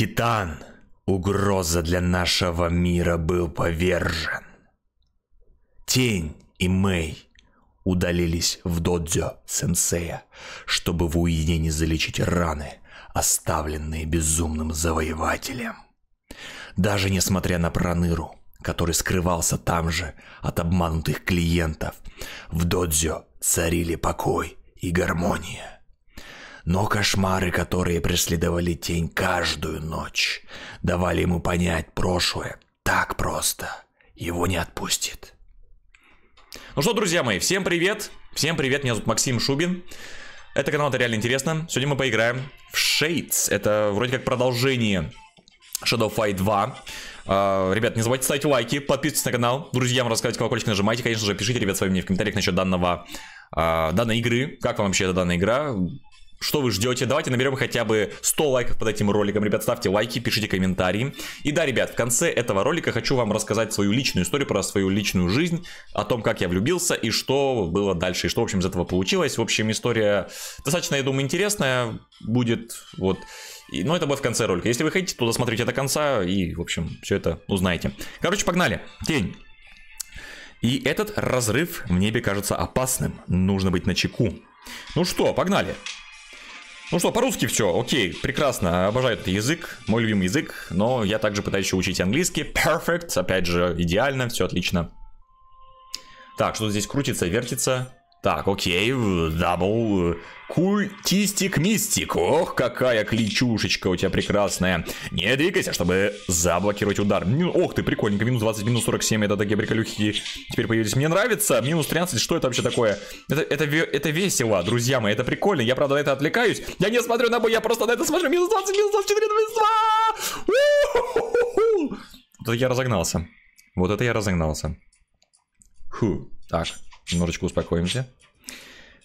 Титан, угроза для нашего мира, был повержен. Тень и Мэй удалились в додзё сенсея, чтобы в уединении залечить раны, оставленные безумным завоевателем. Даже несмотря на Проныру, который скрывался там же от обманутых клиентов, в додзё царили покой и гармония. Но кошмары, которые преследовали тень каждую ночь, давали ему понять прошлое так просто. Его не отпустит. Ну что, друзья мои, всем привет. Всем привет, меня зовут Максим Шубин. Это канал, это реально интересно. Сегодня мы поиграем в Shades. Это вроде как продолжение Shadow Fight 2. Uh, а, ребят, не забывайте ставить лайки, подписывайтесь на канал, друзьям рассказывайте, колокольчик нажимайте, конечно же, пишите, ребят, свое мнение в комментариях насчет данного, uh, данной игры, как вам вообще эта данная игра, что вы ждете. Давайте наберем хотя бы 100 лайков под этим роликом. Ребят, ставьте лайки, пишите комментарии. И да, ребят, в конце этого ролика хочу вам рассказать свою личную историю, про свою личную жизнь, о том, как я влюбился и что было дальше, и что, в общем, из этого получилось. В общем, история достаточно, я думаю, интересная будет. Вот. И, но это будет в конце ролика. Если вы хотите, то досмотрите до конца и, в общем, все это узнаете. Короче, погнали. Тень. И этот разрыв в небе кажется опасным. Нужно быть на чеку. Ну что, Погнали. Ну что, по-русски все, окей, прекрасно, обожаю этот язык, мой любимый язык, но я также пытаюсь еще учить английский, perfect, опять же, идеально, все отлично. Так, что здесь крутится, вертится, так, окей, дабл. Э, культистик Мистик. Ох, какая кличушечка у тебя прекрасная. Не двигайся, чтобы заблокировать удар. Мин... Ох ты, прикольненько. Минус 20, минус 47. Это такие приколюхи теперь появились. Мне нравится. Минус 13. Что это вообще такое? Это, это, это весело, друзья мои. Это прикольно. Я, правда, на это отвлекаюсь. Я не смотрю на бой, я просто на это смотрю. Минус 20, минус 24, минус 2. Вот это я разогнался. Вот это я разогнался. Фу. Хм, так. Немножечко успокоимся.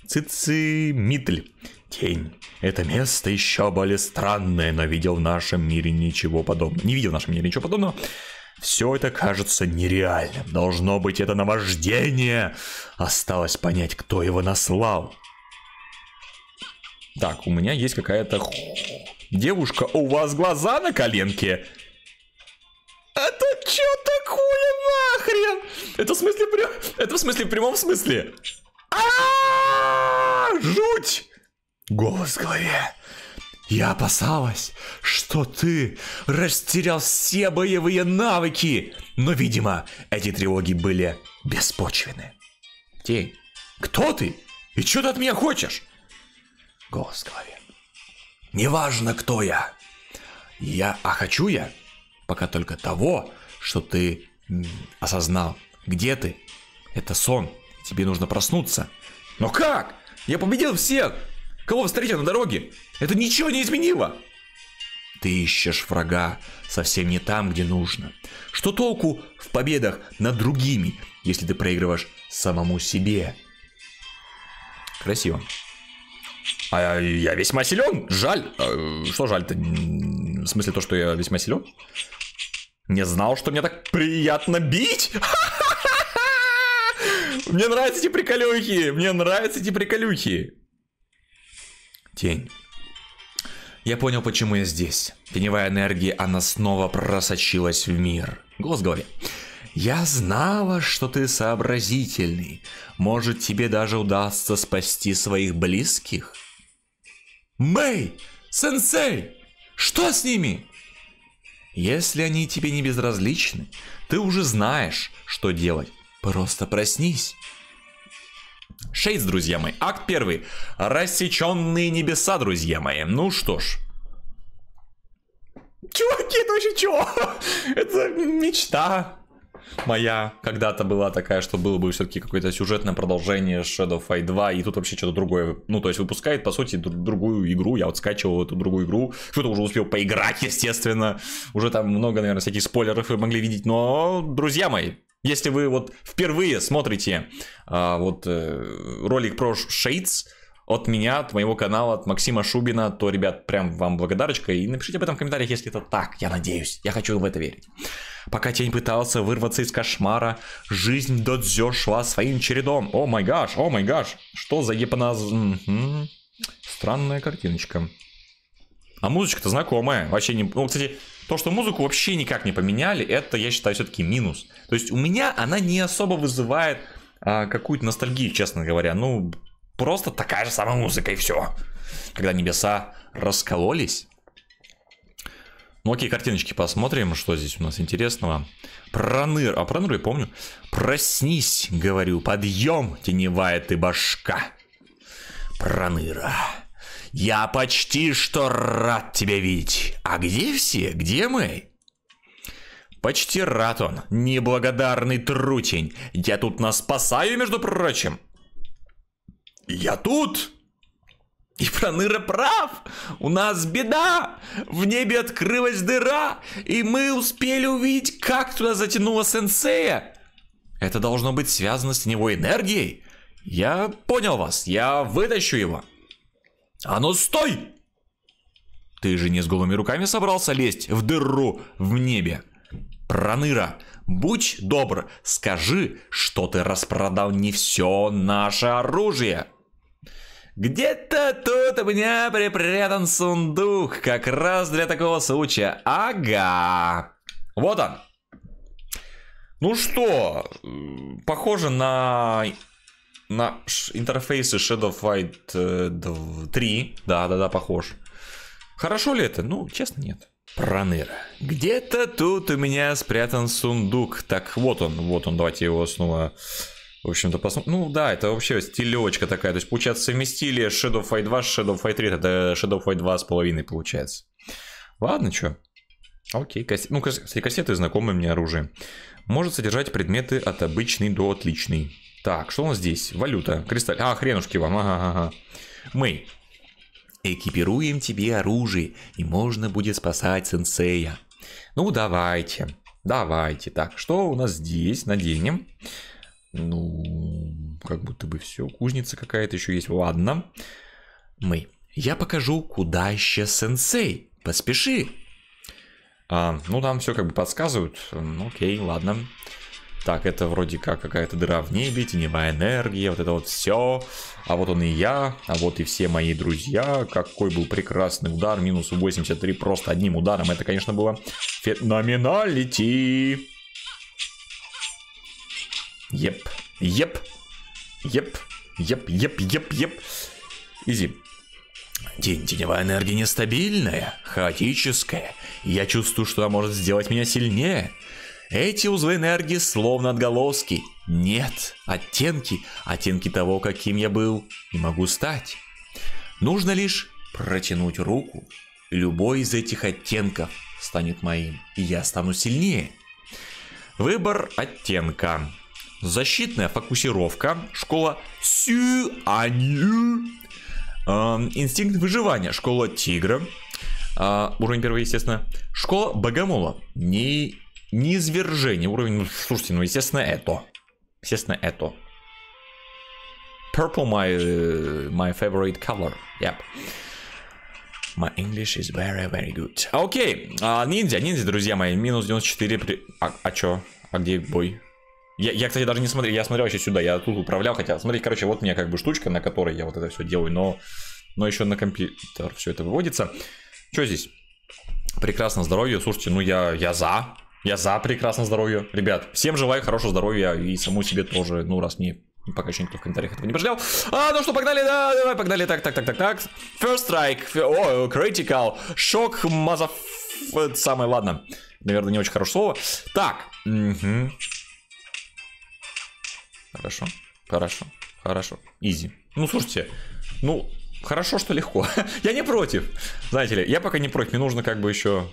Цицимитль. Тень. Это место еще более странное, но видел в нашем мире ничего подобного. Не видел в нашем мире ничего подобного. Все это кажется нереальным. Должно быть, это наваждение. Осталось понять, кто его наслал. Так, у меня есть какая-то... Девушка, у вас глаза на коленке? Это что такое нахрен? Это в смысле прям... Это в смысле в прямом смысле. Жуть! Голос в голове. Я опасалась, что ты растерял все боевые навыки. Но, видимо, эти тревоги были беспочвены. Тень, кто ты? И что ты от меня хочешь? Голос в голове. Неважно, кто я. Я, а хочу я пока только того, что ты осознал, где ты? Это сон. Тебе нужно проснуться. Но как? Я победил всех! Кого встретил на дороге? Это ничего не изменило! Ты ищешь врага совсем не там, где нужно. Что толку в победах над другими, если ты проигрываешь самому себе? Красиво. А я, весьма силен. Жаль. А, что жаль-то? В смысле то, что я весьма силен? Не знал, что мне так приятно бить? Мне нравятся эти приколюхи. Мне нравятся эти приколюхи. Тень. Я понял, почему я здесь. Теневая энергия, она снова просочилась в мир. Голос говорит: Я знала, что ты сообразительный. Может, тебе даже удастся спасти своих близких? Мэй! Сенсей! Что с ними? Если они тебе не безразличны, ты уже знаешь, что делать. Просто проснись. Шейдс, друзья мои. Акт первый. Рассеченные небеса, друзья мои. Ну что ж. Чуваки, это ну вообще чего? это мечта моя когда-то была такая, что было бы все-таки какое-то сюжетное продолжение Shadow Fight 2, и тут вообще что-то другое. Ну, то есть выпускает, по сути, другую игру. Я вот скачивал эту другую игру. Что-то уже успел поиграть, естественно. Уже там много, наверное, всяких спойлеров вы могли видеть. Но, друзья мои, если вы вот впервые смотрите а, вот э, ролик про шейдс от меня, от моего канала, от Максима Шубина, то, ребят, прям вам благодарочка. И напишите об этом в комментариях, если это так. Я надеюсь. Я хочу в это верить. Пока тень пытался вырваться из кошмара, жизнь Додзё шла своим чередом. О май гаш, о май гаш. Что за епаназ... Странная картиночка. А музычка-то знакомая. Вообще не... Ну, кстати, то, что музыку вообще никак не поменяли, это, я считаю, все-таки минус. То есть у меня она не особо вызывает а, какую-то ностальгию, честно говоря. Ну, просто такая же самая музыка и все. Когда небеса раскололись. Ну окей, картиночки посмотрим, что здесь у нас интересного. Проныр, а проныр я помню. Проснись, говорю, подъем, теневая ты башка. Проныра. Я почти что рад тебя видеть. А где все? Где мы? Почти рад он, неблагодарный трутень. Я тут нас спасаю, между прочим. Я тут! И Проныра прав! У нас беда! В небе открылась дыра, и мы успели увидеть, как туда затянуло сенсея. Это должно быть связано с него энергией. Я понял вас, я вытащу его. «А ну стой!» «Ты же не с голыми руками собрался лезть в дыру в небе?» «Проныра, будь добр, скажи, что ты распродал не все наше оружие!» Где-то тут у меня припрятан сундук, как раз для такого случая. Ага. Вот он. Ну что, э, похоже на на интерфейсы Shadow Fight 3. Э, Да-да-да, похож. Хорошо ли это? Ну, честно, нет. Проныра. Где-то тут у меня спрятан сундук. Так, вот он, вот он. Давайте его снова, в общем-то, посмотрим. Ну да, это вообще стилевочка такая. То есть, получается, совместили Shadow Fight 2 с Shadow Fight 3. Это Shadow Fight 2 с половиной получается. Ладно, что. Окей, кассет... ну, кстати, кассеты знакомые мне оружие. Может содержать предметы от обычный до отличный. Так, что у нас здесь? Валюта, кристалл. А, хренушки вам, ага, ага. Мы экипируем тебе оружие, и можно будет спасать сенсея. Ну, давайте, давайте. Так, что у нас здесь? Наденем. Ну, как будто бы все. Кузница какая-то еще есть. Ладно. Мы. Я покажу, куда еще сенсей. Поспеши. А, ну, там все как бы подсказывают. Окей, ладно. Ладно так, это вроде как какая-то дыра в небе, теневая энергия, вот это вот все. А вот он и я, а вот и все мои друзья. Какой был прекрасный удар, минус 83 просто одним ударом. Это, конечно, было феноменалити. Еп, еп, еп, еп, еп, еп, еп. Изи. Тень теневая энергия нестабильная, хаотическая. Я чувствую, что она может сделать меня сильнее. Эти узлы энергии словно отголоски. Нет, оттенки, оттенки того, каким я был и могу стать. Нужно лишь протянуть руку. Любой из этих оттенков станет моим, и я стану сильнее. Выбор оттенка. Защитная фокусировка. Школа Сюанью. Эм, инстинкт выживания. Школа Тигра. Э, уровень первый, естественно. Школа Богомола. Не Низвержение. Уровень, ну, слушайте, ну, естественно, это. Естественно, это. Purple my, э, my favorite color. Yep. My English is very, very good. Окей. Okay. А, ниндзя, ниндзя, друзья мои. Минус 94. При... А, а чё? А где бой? Я, я, кстати, даже не смотрел. Я смотрел вообще сюда. Я тут управлял. Хотя, смотрите, короче, вот у меня как бы штучка, на которой я вот это все делаю. Но, но еще на компьютер все это выводится. Что здесь? Прекрасно здоровье. Слушайте, ну я, я за. Я за прекрасное здоровье. Ребят, всем желаю хорошего здоровья и саму себе тоже, ну, раз не Пока еще никто в комментариях этого не пожалел. А, ну что, погнали, да, давай, погнали. Так, так, так, так, так. First strike. О, oh, critical. Шок, маза, Это самое, ладно. Наверное, не очень хорошее слово. Так. Угу. Хорошо, хорошо, хорошо. Изи. Ну, слушайте, ну, хорошо, что легко. я не против. Знаете ли, я пока не против. Мне нужно как бы еще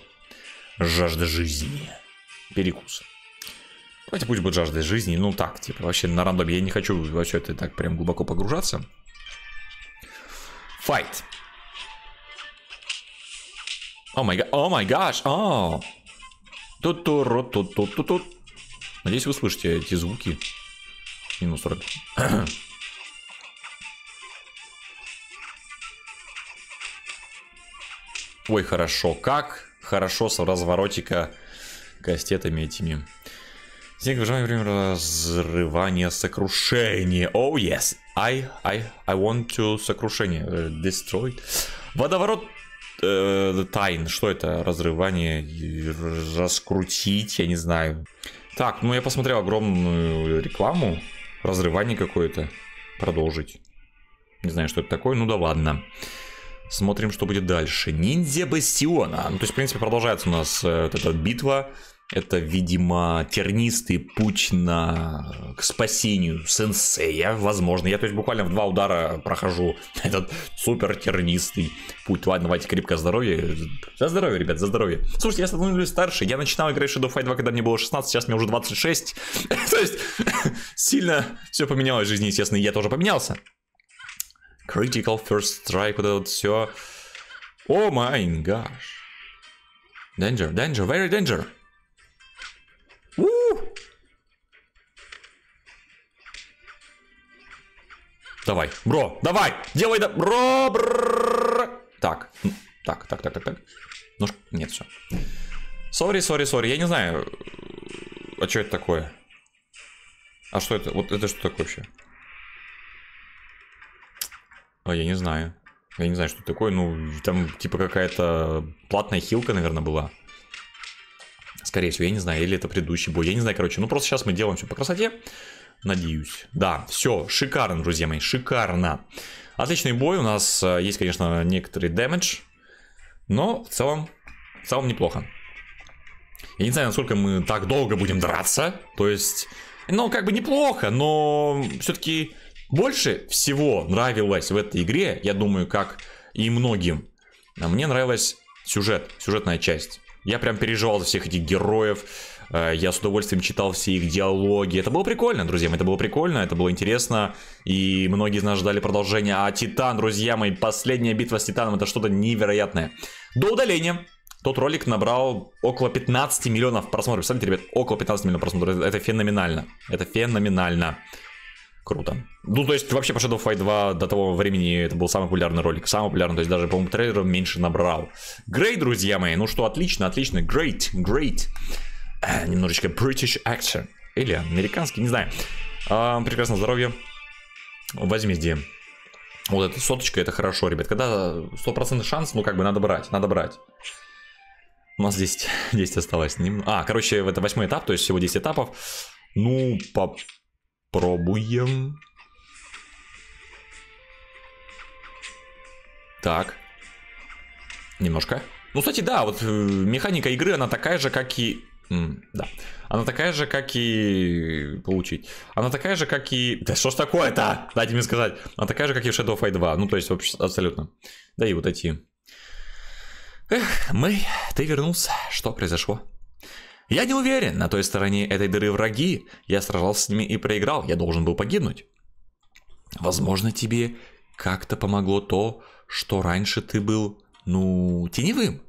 жажда жизни перекус. Давайте пусть будет жажда жизни, ну так, типа, вообще на рандоме. Я не хочу вообще это так прям глубоко погружаться. Файт. О май гаш, о май гаш, о. тут тут тут тут тут тут Надеюсь, вы слышите эти звуки. Минус 40. Ой, хорошо. Как хорошо с разворотика кастетами этими. Снег выжимание время разрывания сокрушения. Oh yes, I, I, I want to сокрушение. Uh, destroyed. Водоворот э, тайн. Что это? Разрывание, раскрутить, я не знаю. Так, ну я посмотрел огромную рекламу. Разрывание какое-то. Продолжить. Не знаю, что это такое, ну да ладно. Смотрим, что будет дальше. Ниндзя Бастиона. Ну, то есть, в принципе, продолжается у нас э, вот эта битва это, видимо, тернистый путь на... Э, к спасению сенсея, возможно. Я, то есть, буквально в два удара прохожу этот супер тернистый путь. Ладно, давайте крепко здоровье. За здоровье, ребят, за здоровье. Слушайте, я становлюсь старше. Я начинал играть Shadow Fight 2, когда мне было 16, сейчас мне уже 26. то есть, сильно все поменялось в жизни, естественно, я тоже поменялся. Critical First Strike, вот это вот все. О май гаш. Danger, danger, very danger. У! Давай, бро, давай, делай, да, бро, бро. Так, так, так, так, так, так. Ну, нет, все. Сори, сори, сори, я не знаю, а что это такое? А что это? Вот это что такое вообще? А, я не знаю. Я не знаю, что такое. Ну, там типа какая-то платная хилка, наверное, была. Скорее всего, я не знаю, или это предыдущий бой, я не знаю, короче. Ну, просто сейчас мы делаем все по красоте, надеюсь. Да, все, шикарно, друзья мои, шикарно. Отличный бой, у нас э, есть, конечно, некоторый дэмэдж, но в целом, в целом неплохо. Я не знаю, насколько мы так долго будем драться, то есть... Ну, как бы неплохо, но все-таки больше всего нравилось в этой игре, я думаю, как и многим, а мне нравилась сюжет, сюжетная часть. Я прям переживал за всех этих героев. Э, я с удовольствием читал все их диалоги. Это было прикольно, друзья мои. Это было прикольно, это было интересно. И многие из нас ждали продолжения. А Титан, друзья мои, последняя битва с Титаном, это что-то невероятное. До удаления. Тот ролик набрал около 15 миллионов просмотров. Представляете, ребят, около 15 миллионов просмотров. Это феноменально. Это феноменально. Круто. Ну, то есть, вообще по Shadow Fight 2 до того времени это был самый популярный ролик. Самый популярный, то есть даже, по-моему, трейлеров меньше набрал. Грей, друзья мои, ну что, отлично, отлично. Great, great. Э, немножечко British action. Или американский, не знаю. Э, прекрасно, здоровье. Возмездие. Вот эта соточка, это хорошо, ребят. Когда стопроцентный шанс, ну, как бы надо брать, надо брать. У нас 10, 10 осталось. А, короче, это восьмой этап, то есть всего 10 этапов. Ну, по Пробуем. Так. Немножко. Ну, кстати, да, вот э, механика игры, она такая же, как и... да. Она такая же, как и... Получить. Она такая же, как и... Да что ж такое-то? Дайте мне сказать. Она такая же, как и Shadow Fight 2. Ну, то есть, вообще, абсолютно. Да и вот эти... Эх, мы... Ты вернулся. Что произошло? Я не уверен, на той стороне этой дыры враги. Я сражался с ними и проиграл, я должен был погибнуть. Возможно, тебе как-то помогло то, что раньше ты был, ну, теневым.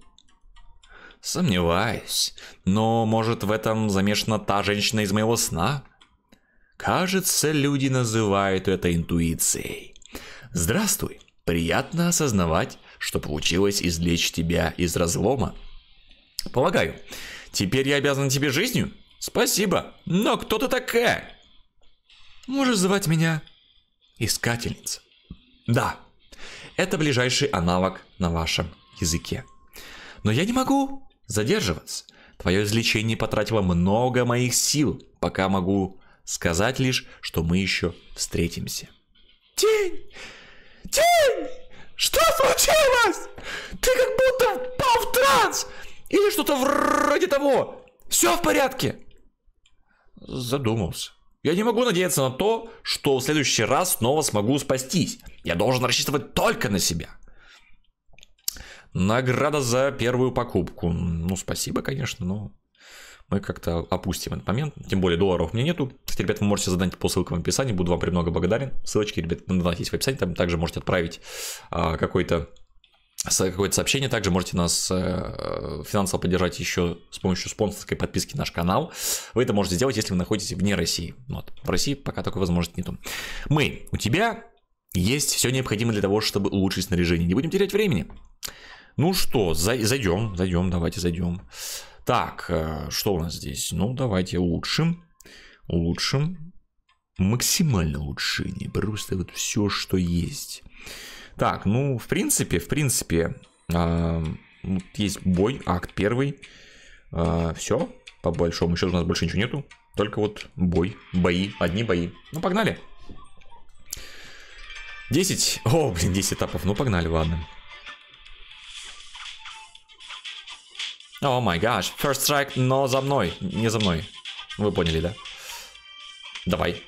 Сомневаюсь, но может в этом замешана та женщина из моего сна? Кажется, люди называют это интуицией. Здравствуй, приятно осознавать, что получилось извлечь тебя из разлома. Полагаю, Теперь я обязан тебе жизнью? Спасибо, но кто ты такая? Можешь звать меня Искательница. Да, это ближайший аналог на вашем языке. Но я не могу задерживаться. Твое излечение потратило много моих сил, пока могу сказать лишь, что мы еще встретимся. Тень! Тень! Что случилось? Ты как будто впал в транс! Или что-то вроде того. Все в порядке. Задумался. Я не могу надеяться на то, что в следующий раз снова смогу спастись. Я должен рассчитывать только на себя. Награда за первую покупку. Ну, спасибо, конечно, но мы как-то опустим этот момент. Тем более долларов мне нету. Кстати, ребят, вы можете задать по ссылкам в описании. Буду вам премного благодарен. Ссылочки, ребят, на есть в описании. Там также можете отправить а, какой-то Э, какое-то сообщение. Также можете нас э, э, финансово поддержать еще с помощью спонсорской подписки наш канал. Вы это можете сделать, если вы находитесь вне России. Вот. В России пока такой возможности нету. Мы, у тебя есть все необходимое для того, чтобы улучшить снаряжение. Не будем терять времени. Ну что, зайдем, зайдем, давайте зайдем. Так, что у нас здесь? Ну, давайте улучшим. Улучшим. Максимальное улучшение. Просто вот все, что есть. Так, ну, в принципе, в принципе, э, есть бой, акт первый. Э, а, все, по большому счету у нас больше ничего нету. Только вот бой, бои, одни бои. Ну, погнали. 10. О, блин, 10 этапов. Ну, погнали, ладно. О май гаш, first strike, но за мной, не за мной. Вы поняли, да? Давай.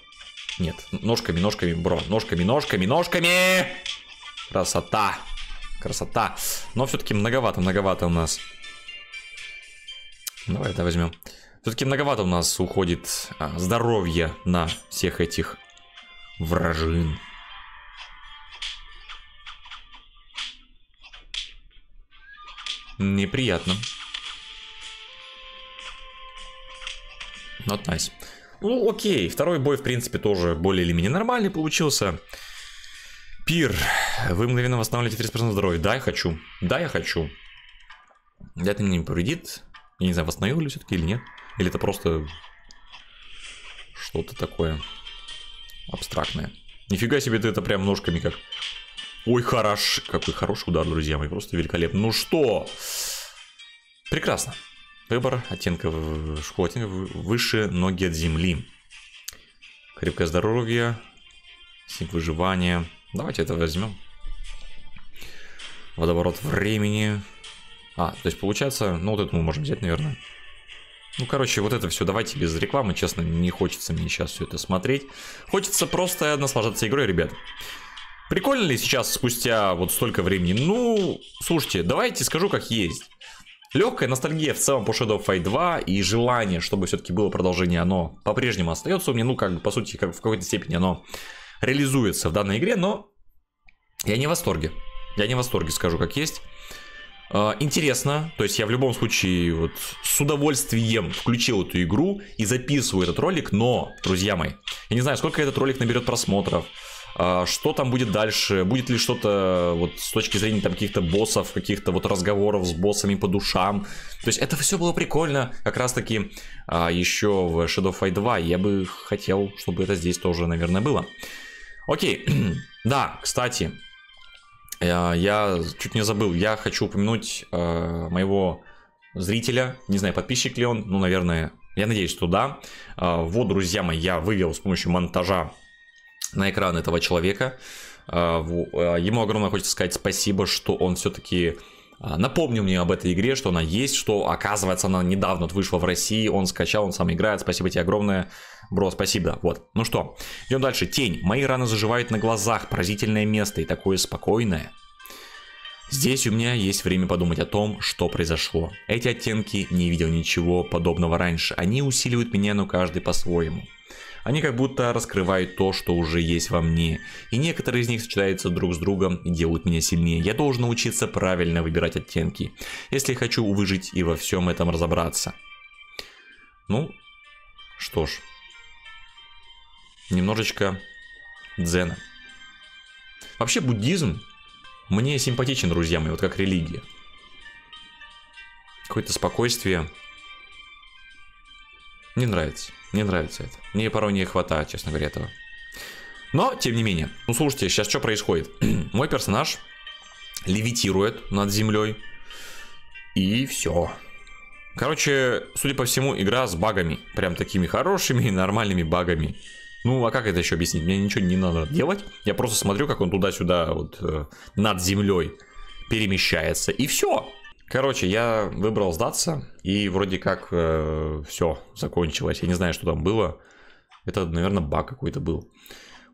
Нет, ножками, ножками, бро, ножками, ножками, ножками! Красота. Красота. Но все-таки многовато, многовато у нас. Давай это возьмем. Все-таки многовато у нас уходит а, здоровье на всех этих вражин. Неприятно. Not nice. Ну, окей. Второй бой, в принципе, тоже более или менее нормальный получился. Пир вы мгновенно восстанавливаете 30% здоровья. Да, я хочу. Да, я хочу. Это мне не повредит. Я не знаю, восстановил ли все-таки или нет. Или это просто что-то такое абстрактное. Нифига себе ты это прям ножками как. Ой, хорош. Какой хороший удар, друзья мои. Просто великолепно. Ну что? Прекрасно. Выбор оттенка школы оттенка выше ноги от земли. Крепкое здоровье. Сип выживания. Давайте это возьмем. Водоворот времени. А, то есть получается, ну вот это мы можем взять, наверное. Ну, короче, вот это все давайте без рекламы, честно, не хочется мне сейчас все это смотреть. Хочется просто наслаждаться игрой, ребят. Прикольно ли сейчас, спустя вот столько времени? Ну, слушайте, давайте скажу как есть. Легкая ностальгия в целом по Shadow Fight 2 и желание, чтобы все-таки было продолжение, оно по-прежнему остается у меня, ну, как бы, по сути, как в какой-то степени оно реализуется в данной игре, но я не в восторге. Я не в восторге, скажу как есть. А, интересно, то есть я в любом случае вот с удовольствием включил эту игру и записываю этот ролик, но, друзья мои, я не знаю, сколько этот ролик наберет просмотров, а, что там будет дальше, будет ли что-то вот с точки зрения там каких-то боссов, каких-то вот разговоров с боссами по душам. То есть это все было прикольно, как раз таки а, еще в Shadow Fight 2. Я бы хотел, чтобы это здесь тоже, наверное, было. Окей, да, кстати, Э, я чуть не забыл, я хочу упомянуть э, моего зрителя, не знаю, подписчик ли он, ну, наверное, я надеюсь, что да. Э, вот, друзья мои, я вывел с помощью монтажа на экран этого человека. ему огромное хочется сказать спасибо, что он все-таки напомнил мне об этой игре, что она есть, что, оказывается, она недавно вышла в России, он скачал, он сам играет, спасибо тебе огромное. Бро, спасибо. Вот. Ну что, идем дальше. Тень. Мои раны заживают на глазах. Поразительное место и такое спокойное. Здесь у меня есть время подумать о том, что произошло. Эти оттенки не видел ничего подобного раньше. Они усиливают меня, но каждый по-своему. Они как будто раскрывают то, что уже есть во мне. И некоторые из них сочетаются друг с другом и делают меня сильнее. Я должен научиться правильно выбирать оттенки, если хочу выжить и во всем этом разобраться. Ну, что ж немножечко дзена. Вообще буддизм мне симпатичен, друзья мои, вот как религия. Какое-то спокойствие. Не нравится, не нравится это. Мне порой не хватает, честно говоря, этого. Но, тем не менее, ну слушайте, сейчас что происходит? Мой персонаж левитирует над землей. И все. Короче, судя по всему, игра с багами. Прям такими хорошими, нормальными багами. Ну, а как это еще объяснить? Мне ничего не надо делать. Я просто смотрю, как он туда-сюда, вот э, над землей перемещается. И все. Короче, я выбрал сдаться, и вроде как э, все закончилось. Я не знаю, что там было. Это, наверное, баг какой-то был.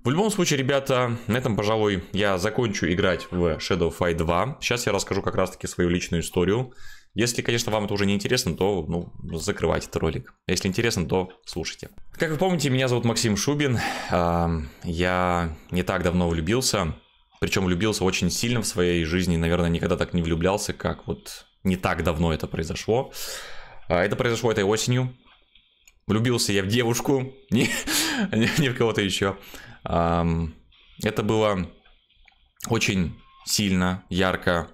В любом случае, ребята, на этом, пожалуй, я закончу играть в Shadow Fight 2. Сейчас я расскажу как раз-таки свою личную историю если, конечно, вам это уже не интересно, то ну, закрывайте этот ролик. Если интересно, то слушайте. Как вы помните, меня зовут Максим Шубин. А, я не так давно влюбился. Причем влюбился очень сильно в своей жизни. Наверное, никогда так не влюблялся, как вот не так давно это произошло. А, это произошло этой осенью. Влюбился я в девушку, не, не в кого-то еще. Это было очень сильно, ярко,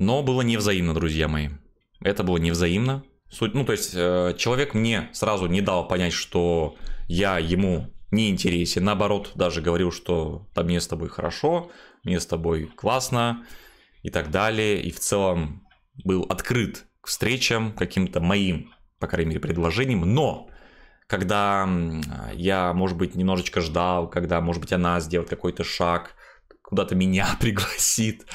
но было невзаимно, друзья мои. Это было невзаимно. Суть, ну, то есть, э, человек мне сразу не дал понять, что я ему не интересен. Наоборот, даже говорил, что там мне с тобой хорошо, мне с тобой классно и так далее. И в целом был открыт к встречам, каким-то моим, по крайней мере, предложениям. Но когда я, может быть, немножечко ждал, когда, может быть, она сделает какой-то шаг, куда-то меня пригласит,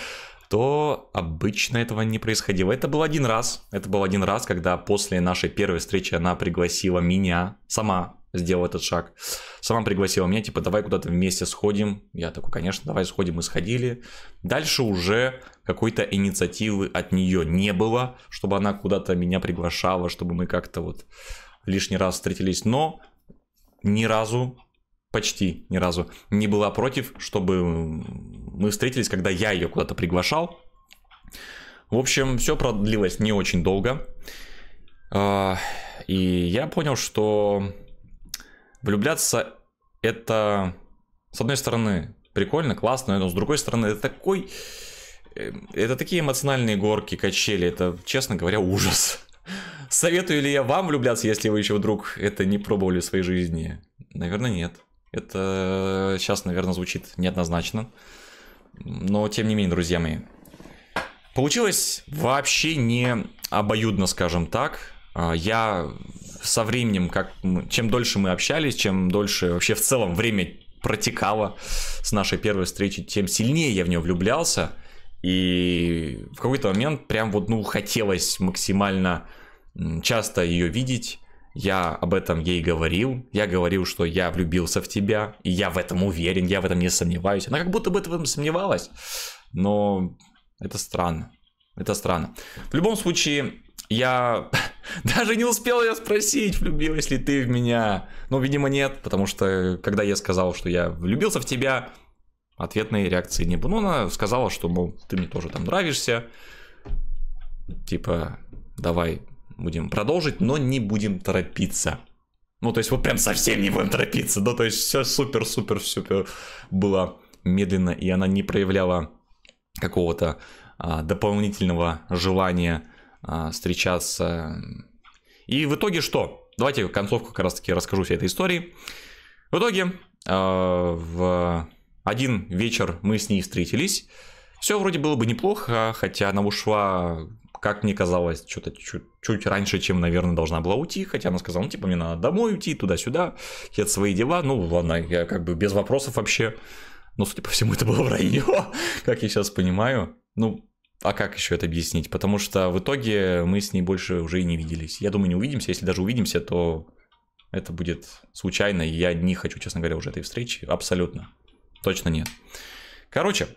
что обычно этого не происходило. Это был один раз, это был один раз, когда после нашей первой встречи она пригласила меня, сама сделала этот шаг, сама пригласила меня, типа, давай куда-то вместе сходим. Я такой, конечно, давай сходим, мы сходили. Дальше уже какой-то инициативы от нее не было, чтобы она куда-то меня приглашала, чтобы мы как-то вот лишний раз встретились. Но ни разу почти ни разу не была против, чтобы мы встретились, когда я ее куда-то приглашал. В общем, все продлилось не очень долго. А, и я понял, что влюбляться это, с одной стороны, прикольно, классно, но с другой стороны, это такой... Э, это такие эмоциональные горки, качели, это, честно говоря, ужас. Советую ли я вам влюбляться, если вы еще вдруг это не пробовали в своей жизни? Наверное, нет. Это сейчас, наверное, звучит неоднозначно. Но, тем не менее, друзья мои, получилось вообще не обоюдно, скажем так. А, я со временем, как, чем дольше мы общались, чем дольше вообще в целом время протекало с нашей первой встречи, тем сильнее я в нее влюблялся. И в какой-то момент прям вот, ну, хотелось максимально часто ее видеть, я об этом ей говорил, я говорил, что я влюбился в тебя, и я в этом уверен, я в этом не сомневаюсь. Она как будто бы в этом сомневалась, но это странно. Это странно. В любом случае, я даже не успел ее спросить, влюбилась ли ты в меня. Ну, видимо, нет, потому что, когда я сказал, что я влюбился в тебя, ответной реакции не было. Ну, она сказала, что, мол, ты мне тоже там нравишься. Типа, давай будем продолжить, но не будем торопиться. Ну, то есть вот прям совсем не будем торопиться. Да, ну, то есть все супер-супер-супер было медленно, и она не проявляла какого-то а, дополнительного желания а, встречаться. И в итоге что? Давайте концовку как раз таки расскажу всей этой истории. В итоге а, в один вечер мы с ней встретились. Все вроде было бы неплохо, хотя она ушла как мне казалось, что-то чуть, чуть раньше, чем, наверное, должна была уйти, хотя она сказала, ну, типа, мне надо домой уйти, туда-сюда, это свои дела, ну, ладно, я как бы без вопросов вообще, но, судя по всему, это было вранье, как я сейчас понимаю, ну, а как еще это объяснить, потому что в итоге мы с ней больше уже и не виделись, я думаю, не увидимся, если даже увидимся, то это будет случайно, и я не хочу, честно говоря, уже этой встречи, абсолютно, точно нет. Короче,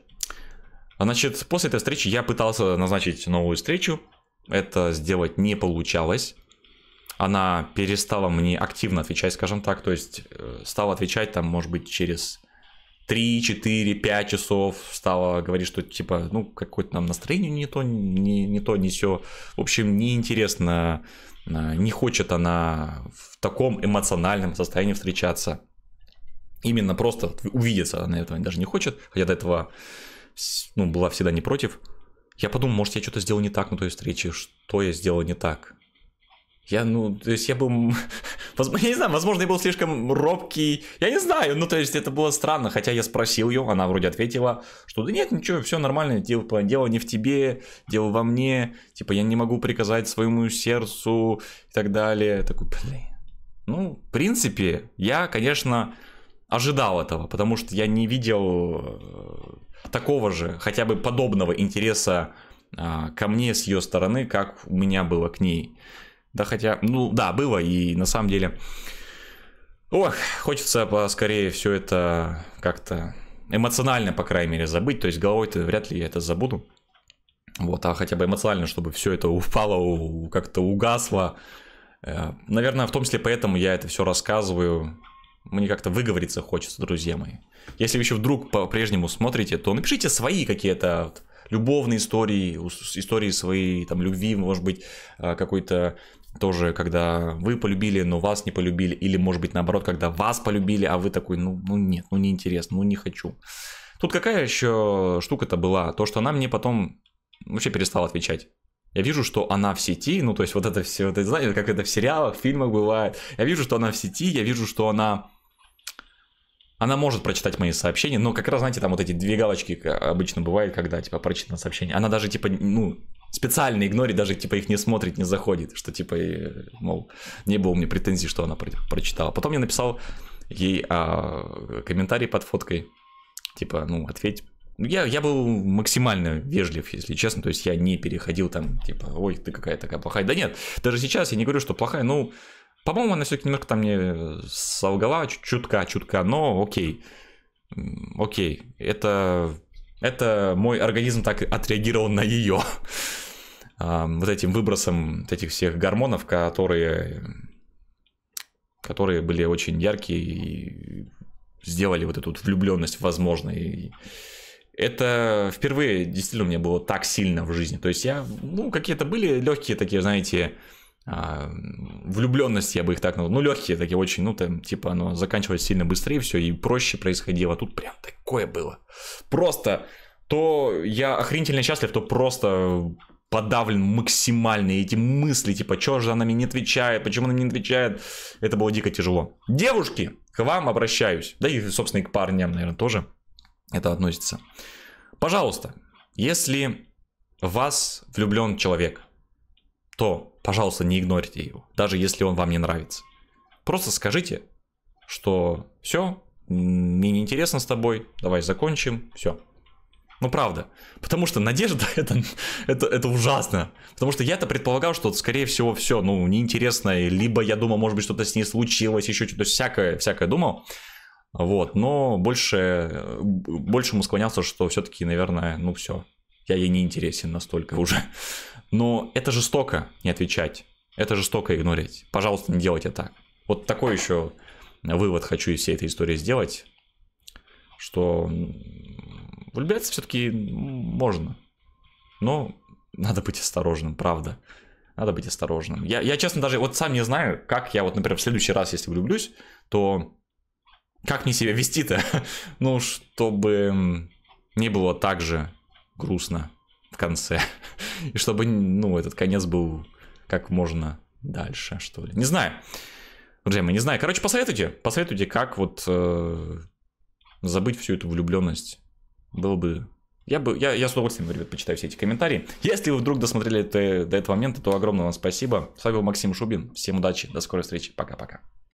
а значит, после этой встречи я пытался назначить новую встречу. Это сделать не получалось. Она перестала мне активно отвечать, скажем так. То есть э, стала отвечать там, может быть, через 3, 4, 5 часов. Стала говорить, что типа, ну, какое-то нам настроение не то, не, не то, не все. В общем, неинтересно. А, не хочет она в таком эмоциональном состоянии встречаться. Именно просто увидеться она этого даже не хочет. Хотя до этого ну, была всегда не против. Я подумал, может, я что-то сделал не так на той встрече, что я сделал не так. Я, ну, то есть я был, я не знаю, возможно, я был слишком робкий, я не знаю, ну, то есть это было странно, хотя я спросил ее, она вроде ответила, что да нет, ничего, все нормально, дело, дело не в тебе, дело во мне, типа я не могу приказать своему сердцу и так далее. Я такой, блин, ну, в принципе, я, конечно, ожидал этого, потому что я не видел э, такого же, хотя бы подобного интереса а, ко мне с ее стороны, как у меня было к ней. Да хотя, ну да, было и на самом деле... Ох, хочется поскорее все это как-то эмоционально, по крайней мере, забыть. То есть головой-то вряд ли я это забуду. Вот, а хотя бы эмоционально, чтобы все это упало, как-то угасло. Э, наверное, в том числе поэтому я это все рассказываю. Мне как-то выговориться хочется, друзья мои. Если вы еще вдруг по-прежнему смотрите, то напишите свои какие-то любовные истории, истории своей там любви, может быть, а, какой-то тоже, когда вы полюбили, но вас не полюбили, или, может быть, наоборот, когда вас полюбили, а вы такой, ну, ну нет, ну неинтересно, ну не хочу. Тут какая еще штука-то была? То, что она мне потом вообще перестала отвечать. Я вижу, что она в сети, ну, то есть вот это все, вот это, знаете, как это в сериалах, в фильмах бывает. Я вижу, что она в сети, я вижу, что она она может прочитать мои сообщения, но как раз, знаете, там вот эти две галочки э, обычно бывает, когда, типа, прочитано сообщение. Она даже, типа, ну, специально игнорит, даже, типа, их не смотрит, не заходит, что, типа, мол, не было у меня претензий, что она прочитала. Потом я написал ей а, комментарий под фоткой, типа, ну, ответь. Ну, я, я был максимально вежлив, если честно, то есть я не переходил там, типа, ой, ты какая такая плохая. Да нет, даже сейчас я не говорю, что плохая, ну, но по-моему, она все-таки немножко там мне э, солгала, чутка, чутка, но окей. Окей, это, это мой организм так отреагировал на ее. вот этим выбросом вот этих всех гормонов, которые, которые были очень яркие и сделали вот эту влюбленность возможной. И это впервые действительно у меня было так сильно в жизни. То есть я, ну, какие-то были легкие такие, знаете, а, влюбленность, я бы их так назвал. Ну, легкие такие очень, ну, там, типа, оно заканчивалось сильно быстрее, все, и проще происходило. Тут прям такое было. Просто то я охренительно счастлив, то просто подавлен максимально. И эти мысли, типа, что же она мне не отвечает, почему она мне не отвечает, это было дико тяжело. Девушки, к вам обращаюсь. Да и, собственно, и к парням, наверное, тоже это относится. Пожалуйста, если вас влюблен человек, то, пожалуйста, не игнорите его, даже если он вам не нравится. Просто скажите, что все, мне неинтересно с тобой, давай закончим, все. Ну правда, потому что надежда это, это, это ужасно. Потому что я-то предполагал, что вот, скорее всего все, ну, неинтересно, либо я думал, может быть, что-то с ней случилось, еще что-то всякое, всякое думал. Вот, но больше, большему склонялся, что все-таки, наверное, ну все, я ей не интересен настолько уже. Но это жестоко не отвечать. Это жестоко игнорить. Пожалуйста, не делайте так. Вот такой еще вывод хочу из всей этой истории сделать, что влюбляться все-таки можно. Но надо быть осторожным, правда. Надо быть осторожным. Я, я, честно, даже вот сам не знаю, как я вот, например, в следующий раз, если влюблюсь, то как мне себя вести-то? ну, чтобы не было так же грустно в конце. И чтобы, ну, этот конец был как можно дальше, что ли. Не знаю. Джейма, не знаю. Короче, посоветуйте. Посоветуйте, как вот э, забыть всю эту влюбленность. Было бы... Я, бы, я, я с удовольствием, ребят, почитаю все эти комментарии. Если вы вдруг досмотрели это, до этого момента, то огромное вам спасибо. С вами был Максим Шубин. Всем удачи, до скорой встречи. Пока-пока.